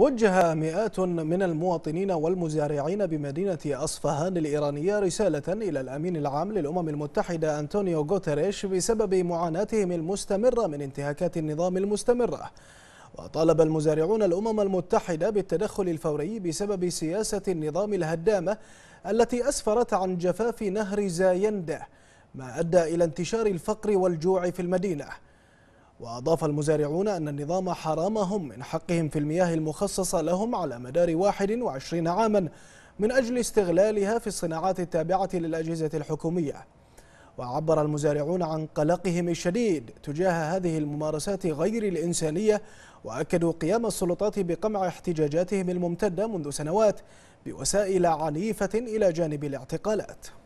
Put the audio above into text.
وجه مئات من المواطنين والمزارعين بمدينة أصفهان الإيرانية رسالة إلى الأمين العام للأمم المتحدة أنطونيو غوتريش بسبب معاناتهم المستمرة من انتهاكات النظام المستمرة وطالب المزارعون الأمم المتحدة بالتدخل الفوري بسبب سياسة النظام الهدامة التي أسفرت عن جفاف نهر زاينده ما أدى إلى انتشار الفقر والجوع في المدينة وأضاف المزارعون أن النظام حرمهم من حقهم في المياه المخصصة لهم على مدار 21 عاما من أجل استغلالها في الصناعات التابعة للأجهزة الحكومية وعبر المزارعون عن قلقهم الشديد تجاه هذه الممارسات غير الإنسانية وأكدوا قيام السلطات بقمع احتجاجاتهم الممتدة منذ سنوات بوسائل عنيفة إلى جانب الاعتقالات